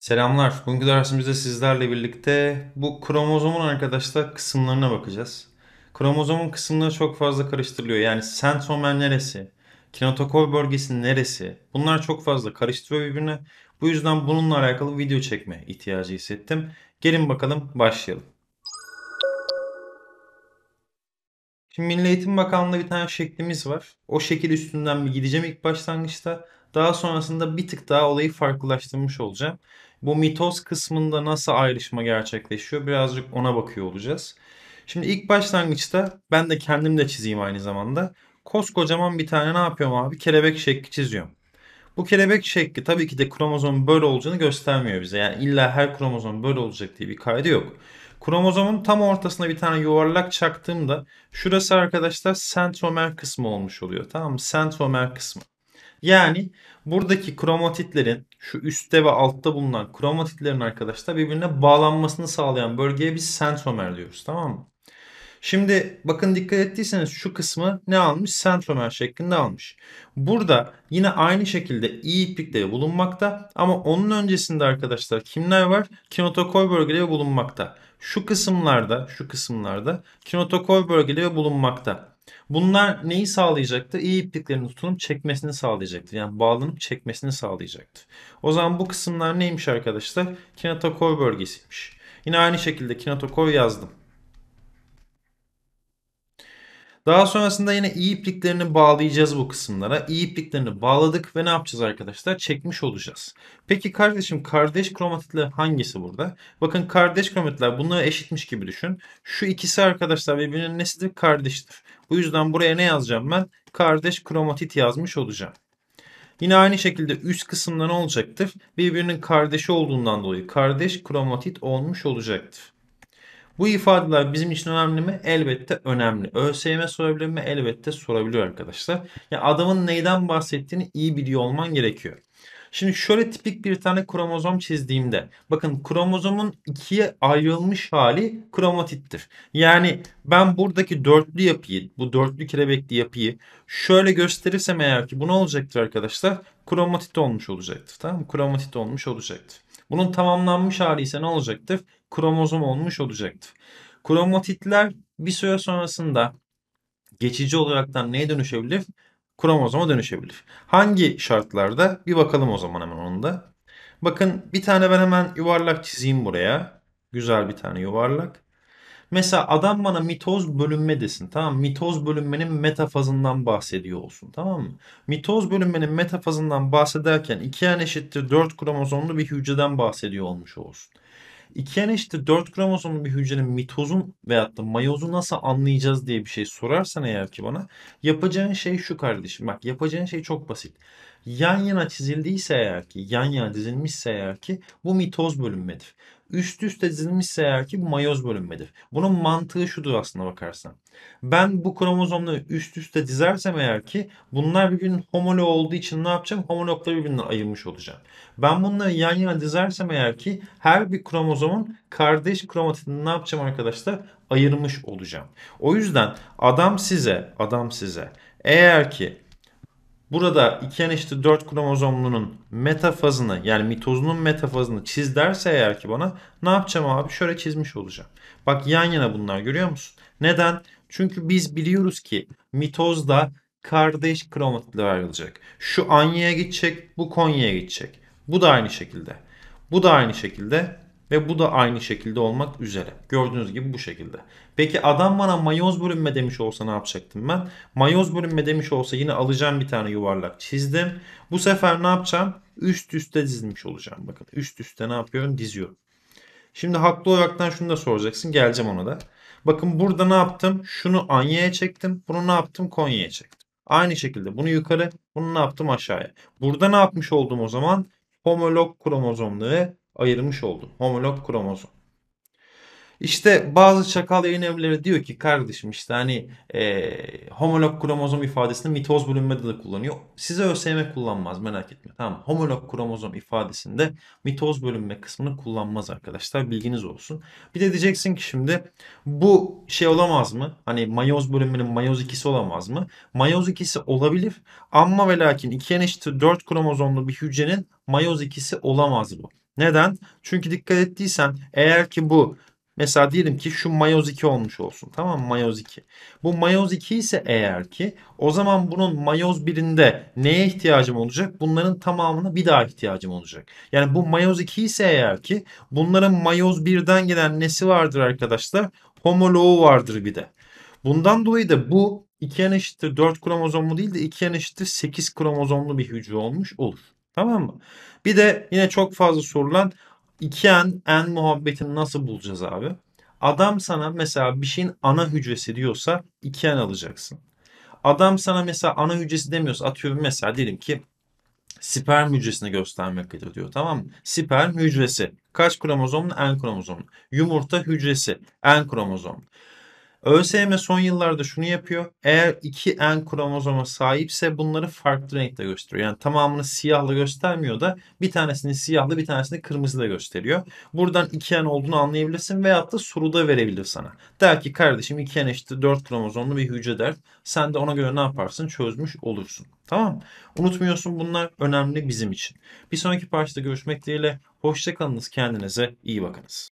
Selamlar. Bugünkü dersimizde sizlerle birlikte bu kromozomun arkadaşlar kısımlarına bakacağız. Kromozomun kısımları çok fazla karıştırılıyor. Yani sensomen neresi? Kinotokor bölgesi neresi? Bunlar çok fazla karıştırıyor birbirine. Bu yüzden bununla alakalı video çekme ihtiyacı hissettim. Gelin bakalım başlayalım. Şimdi Milli Eğitim Bakanlığı'nda bir tane şeklimiz var. O şekil üstünden bir gideceğim ilk başlangıçta. Daha sonrasında bir tık daha olayı farklılaştırmış olacağım. Bu mitoz kısmında nasıl ayrışma gerçekleşiyor birazcık ona bakıyor olacağız. Şimdi ilk başlangıçta ben de kendim de çizeyim aynı zamanda. Koskocaman bir tane ne yapıyorum abi? Kelebek şekli çiziyorum. Bu kelebek şekli tabii ki de kromozom böyle olacağını göstermiyor bize. Yani illa her kromozom böyle olacak diye bir kaydı yok. Kromozomun tam ortasına bir tane yuvarlak çaktığımda şurası arkadaşlar sentromer kısmı olmuş oluyor. Tamam mı? Sentromer kısmı. Yani buradaki kromatitlerin şu üstte ve altta bulunan kromatitlerin arkadaşlar birbirine bağlanmasını sağlayan bölgeye biz sentromer diyoruz tamam mı? Şimdi bakın dikkat ettiyseniz şu kısmı ne almış? Sentromer şeklinde almış. Burada yine aynı şekilde iyi iplikleri bulunmakta ama onun öncesinde arkadaşlar kimler var? Kinotokol bölgeleri bulunmakta. Şu kısımlarda, şu kısımlarda kinotokol bölgeleri bulunmakta. Bunlar neyi sağlayacaktı? İyi ipliklerin tutulup çekmesini sağlayacaktı. Yani bağlanıp çekmesini sağlayacaktı. O zaman bu kısımlar neymiş arkadaşlar? Kinetokor bölgesiymiş. Yine aynı şekilde kinetokor yazdım. Daha sonrasında yine i ipliklerini bağlayacağız bu kısımlara. i ipliklerini bağladık ve ne yapacağız arkadaşlar? Çekmiş olacağız. Peki kardeşim kardeş kromatitler hangisi burada? Bakın kardeş kromatitler bunları eşitmiş gibi düşün. Şu ikisi arkadaşlar birbirinin nesidir? Kardeştir. Bu yüzden buraya ne yazacağım ben? Kardeş kromatit yazmış olacağım. Yine aynı şekilde üst kısımda ne olacaktır? Birbirinin kardeşi olduğundan dolayı kardeş kromatit olmuş olacaktır. Bu ifadeler bizim için önemli mi? Elbette önemli. ÖSYM sorabilir mi? Elbette sorabiliyor arkadaşlar. Ya yani adamın neyden bahsettiğini iyi biliyor olman gerekiyor. Şimdi şöyle tipik bir tane kromozom çizdiğimde bakın kromozomun ikiye ayrılmış hali kromatittir. Yani ben buradaki dörtlü yapıyı bu dörtlü kelebekli yapıyı şöyle gösterirsem eğer ki bu ne olacaktır arkadaşlar? Kromatit olmuş olacaktır. Tamam mı? Kromatit olmuş olacaktır. Bunun tamamlanmış hali ise ne olacaktır? Kromozom olmuş olacaktır. Kromatitler bir süre sonrasında geçici olaraktan neye dönüşebilir? Kromozoma dönüşebilir. Hangi şartlarda? Bir bakalım o zaman hemen onun da. Bakın bir tane ben hemen yuvarlak çizeyim buraya. Güzel bir tane yuvarlak. Mesela adam bana mitoz bölünme desin tamam Mitoz bölünmenin metafazından bahsediyor olsun tamam mı? Mitoz bölünmenin metafazından bahsederken 2n eşittir 4 kromozomlu bir hücreden bahsediyor olmuş olsun. 2n eşittir 4 kromozomlu bir hücrenin mitozun veyahut da mayozu nasıl anlayacağız diye bir şey sorarsan eğer ki bana yapacağın şey şu kardeşim. Bak yapacağın şey çok basit yan yana çizildiyse eğer ki, yan yana dizilmişse eğer ki bu mitoz bölünmedir. Üst üste dizilmişse eğer ki bu mayoz bölünmedir. Bunun mantığı şudur aslında bakarsan. Ben bu kromozomları üst üste dizersem eğer ki bunlar bir gün homolo olduğu için ne yapacağım? Homologları birbirinden ayırmış olacağım. Ben bunları yan yana dizersem eğer ki her bir kromozomun kardeş kromatidini ne yapacağım arkadaşlar? Ayırmış olacağım. O yüzden adam size, adam size eğer ki Burada 2 n eşittir 4 kromozomlunun metafazını yani mitozunun metafazını çiz derse eğer ki bana ne yapacağım abi? Şöyle çizmiş olacağım. Bak yan yana bunlar görüyor musun? Neden? Çünkü biz biliyoruz ki mitozda kardeş kromatitler ayrılacak. Şu Anya'ya gidecek, bu Konya'ya gidecek. Bu da aynı şekilde. Bu da aynı şekilde ve bu da aynı şekilde olmak üzere. Gördüğünüz gibi bu şekilde. Peki adam bana mayoz bölünme demiş olsa ne yapacaktım ben? Mayoz bölünme demiş olsa yine alacağım bir tane yuvarlak çizdim. Bu sefer ne yapacağım? Üst üste dizmiş olacağım. Bakın üst üste ne yapıyorum? Diziyorum. Şimdi haklı olaraktan şunu da soracaksın. Geleceğim ona da. Bakın burada ne yaptım? Şunu Anya'ya çektim. Bunu ne yaptım? Konya'ya çektim. Aynı şekilde bunu yukarı, bunu ne yaptım aşağıya. Burada ne yapmış oldum o zaman? Homolog kromozomları ayırmış oldum. Homolog kromozom. İşte bazı çakal yayın evleri diyor ki kardeşim işte hani e, homolog kromozom ifadesini mitoz bölünmede de kullanıyor. Size ÖSYM kullanmaz merak etme. Tamam homolog kromozom ifadesinde mitoz bölünme kısmını kullanmaz arkadaşlar bilginiz olsun. Bir de diyeceksin ki şimdi bu şey olamaz mı? Hani mayoz bölünmenin mayoz ikisi olamaz mı? Mayoz ikisi olabilir ama ve lakin 2 eşittir 4 kromozomlu bir hücrenin mayoz ikisi olamaz bu. Neden? Çünkü dikkat ettiysen eğer ki bu mesela diyelim ki şu mayoz 2 olmuş olsun tamam mı mayoz 2. Bu mayoz 2 ise eğer ki o zaman bunun mayoz 1'inde neye ihtiyacım olacak? Bunların tamamına bir daha ihtiyacım olacak. Yani bu mayoz 2 ise eğer ki bunların mayoz 1'den gelen nesi vardır arkadaşlar? Homoloğu vardır bir de. Bundan dolayı da bu 2 n eşittir 4 kromozomlu değil de 2 n eşittir 8 kromozomlu bir hücre olmuş olur. Tamam mı? Bir de yine çok fazla sorulan 2n n muhabbetini nasıl bulacağız abi? Adam sana mesela bir şeyin ana hücresi diyorsa 2n alacaksın. Adam sana mesela ana hücresi demiyorsa atıyorum mesela diyelim ki sperm hücresini göstermektedir diyor tamam mı? Sperm hücresi kaç kromozomlu? N kromozomlu. Yumurta hücresi N kromozomlu. ÖSYM son yıllarda şunu yapıyor. Eğer iki en kromozoma sahipse bunları farklı renkte gösteriyor. Yani tamamını siyahla göstermiyor da bir tanesini siyahla bir tanesini kırmızıyla gösteriyor. Buradan iki en olduğunu anlayabilirsin veyahut da soruda verebilir sana. Der ki kardeşim iki en eşittir 4 kromozomlu bir hücre der. Sen de ona göre ne yaparsın çözmüş olursun. Tamam Unutmuyorsun bunlar önemli bizim için. Bir sonraki parçada görüşmek dileğiyle. Hoşçakalınız kendinize iyi bakınız.